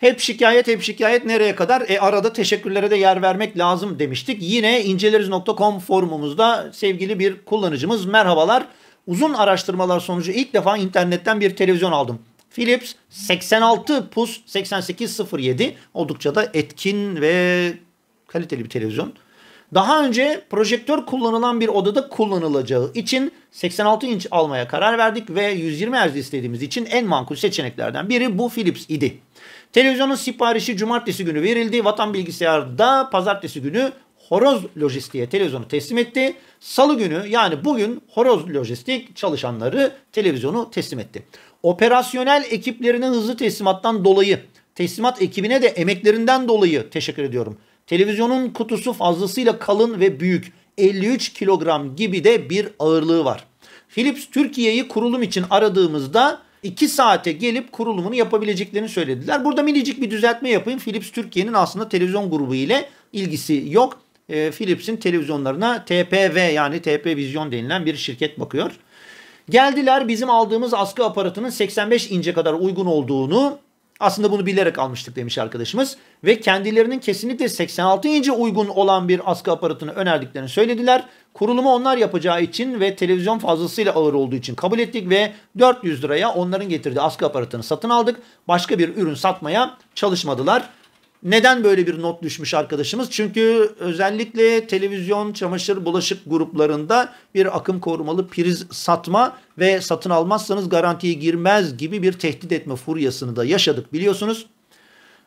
Hep şikayet hep şikayet nereye kadar? E arada teşekkürlere de yer vermek lazım demiştik. Yine inceleriz.com forumumuzda sevgili bir kullanıcımız merhabalar. Uzun araştırmalar sonucu ilk defa internetten bir televizyon aldım. Philips 86 pus 8807 oldukça da etkin ve kaliteli bir televizyon. Daha önce projektör kullanılan bir odada kullanılacağı için 86 inç almaya karar verdik ve 120 Hz istediğimiz için en makul seçeneklerden biri bu Philips idi. Televizyonun siparişi cumartesi günü verildi. Vatan bilgisayarda pazartesi günü Horoz Lojistik'e televizyonu teslim etti. Salı günü yani bugün Horoz Lojistik çalışanları televizyonu teslim etti. Operasyonel ekiplerinin hızlı teslimattan dolayı, teslimat ekibine de emeklerinden dolayı teşekkür ediyorum. Televizyonun kutusu fazlasıyla kalın ve büyük. 53 kilogram gibi de bir ağırlığı var. Philips Türkiye'yi kurulum için aradığımızda 2 saate gelip kurulumunu yapabileceklerini söylediler. Burada minicik bir düzeltme yapayım. Philips Türkiye'nin aslında televizyon grubu ile ilgisi yok. E, Philips'in televizyonlarına TPV yani TP Vizyon denilen bir şirket bakıyor. Geldiler bizim aldığımız askı aparatının 85 ince kadar uygun olduğunu aslında bunu bilerek almıştık demiş arkadaşımız. Ve kendilerinin kesinlikle 86 ince uygun olan bir askı aparatını önerdiklerini söylediler. Kurulumu onlar yapacağı için ve televizyon fazlasıyla ağır olduğu için kabul ettik ve 400 liraya onların getirdiği askı aparatını satın aldık. Başka bir ürün satmaya çalışmadılar. Neden böyle bir not düşmüş arkadaşımız? Çünkü özellikle televizyon, çamaşır, bulaşık gruplarında bir akım korumalı priz satma ve satın almazsanız garantiye girmez gibi bir tehdit etme furyasını da yaşadık biliyorsunuz.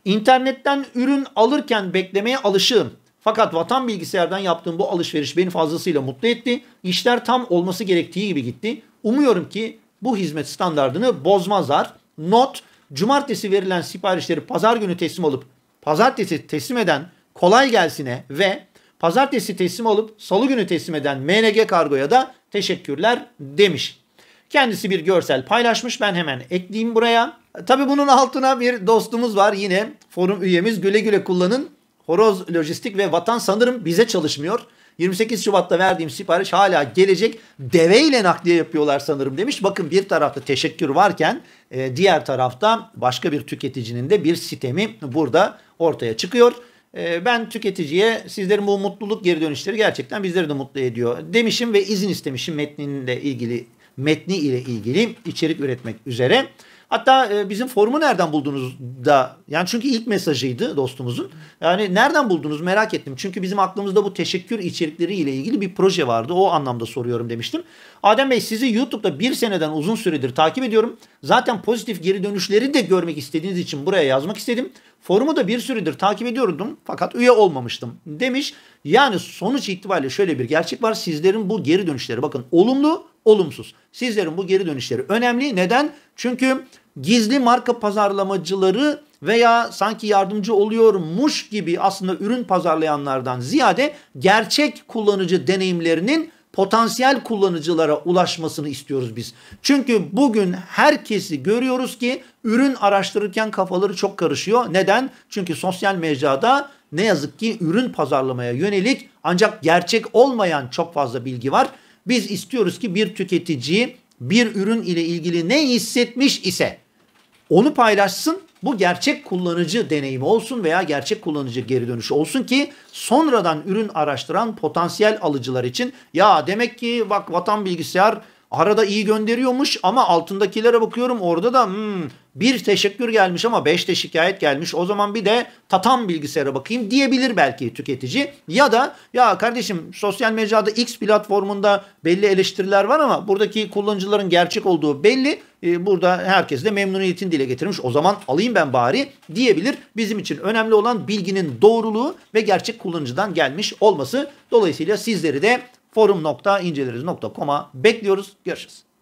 İnternetten ürün alırken beklemeye alışığım. Fakat vatan bilgisayardan yaptığım bu alışveriş beni fazlasıyla mutlu etti. İşler tam olması gerektiği gibi gitti. Umuyorum ki bu hizmet standartını bozmazlar. Not, cumartesi verilen siparişleri pazar günü teslim alıp pazartesi teslim eden kolay gelsine ve pazartesi teslim olup salı günü teslim eden MNG kargoya da teşekkürler demiş. Kendisi bir görsel paylaşmış. Ben hemen ekleyeyim buraya. Tabii bunun altına bir dostumuz var yine forum üyemiz güle güle kullanın. Horoz Lojistik ve Vatan sanırım bize çalışmıyor. 28 Şubat'ta verdiğim sipariş hala gelecek. Deveyle nakliye yapıyorlar sanırım demiş. Bakın bir tarafta teşekkür varken e, diğer tarafta başka bir tüketicinin de bir sitemi burada ortaya çıkıyor. E, ben tüketiciye sizlerin bu mutluluk geri dönüşleri gerçekten bizleri de mutlu ediyor demişim ve izin istemişim metninle ilgili metni ile ilgili içerik üretmek üzere. Hatta e, bizim formu nereden buldunuz da yani çünkü ilk mesajıydı dostumuzun. Yani nereden buldunuz merak ettim. Çünkü bizim aklımızda bu teşekkür içerikleri ile ilgili bir proje vardı. O anlamda soruyorum demiştim. Adem Bey sizi YouTube'da bir seneden uzun süredir takip ediyorum. Zaten pozitif geri dönüşleri de görmek istediğiniz için buraya yazmak istedim. Forumu da bir süredir takip ediyordum fakat üye olmamıştım demiş. Yani sonuç itibariyle şöyle bir gerçek var. Sizlerin bu geri dönüşleri bakın olumlu olumsuz. Sizlerin bu geri dönüşleri önemli. Neden? Çünkü gizli marka pazarlamacıları veya sanki yardımcı oluyormuş gibi aslında ürün pazarlayanlardan ziyade gerçek kullanıcı deneyimlerinin potansiyel kullanıcılara ulaşmasını istiyoruz biz. Çünkü bugün herkesi görüyoruz ki ürün araştırırken kafaları çok karışıyor. Neden? Çünkü sosyal mecrada ne yazık ki ürün pazarlamaya yönelik ancak gerçek olmayan çok fazla bilgi var. Biz istiyoruz ki bir tüketici bir ürün ile ilgili ne hissetmiş ise onu paylaşsın. Bu gerçek kullanıcı deneyimi olsun veya gerçek kullanıcı geri dönüşü olsun ki sonradan ürün araştıran potansiyel alıcılar için ya demek ki bak vatan bilgisayar Arada iyi gönderiyormuş ama altındakilere bakıyorum orada da hmm, bir teşekkür gelmiş ama beş de şikayet gelmiş. O zaman bir de tatam bilgisayara bakayım diyebilir belki tüketici. Ya da ya kardeşim sosyal medyada X platformunda belli eleştiriler var ama buradaki kullanıcıların gerçek olduğu belli. Ee, burada herkes de memnuniyetini dile getirmiş. O zaman alayım ben bari diyebilir. Bizim için önemli olan bilginin doğruluğu ve gerçek kullanıcıdan gelmiş olması. Dolayısıyla sizleri de forum.inceleriz.com'a bekliyoruz. Görüşürüz.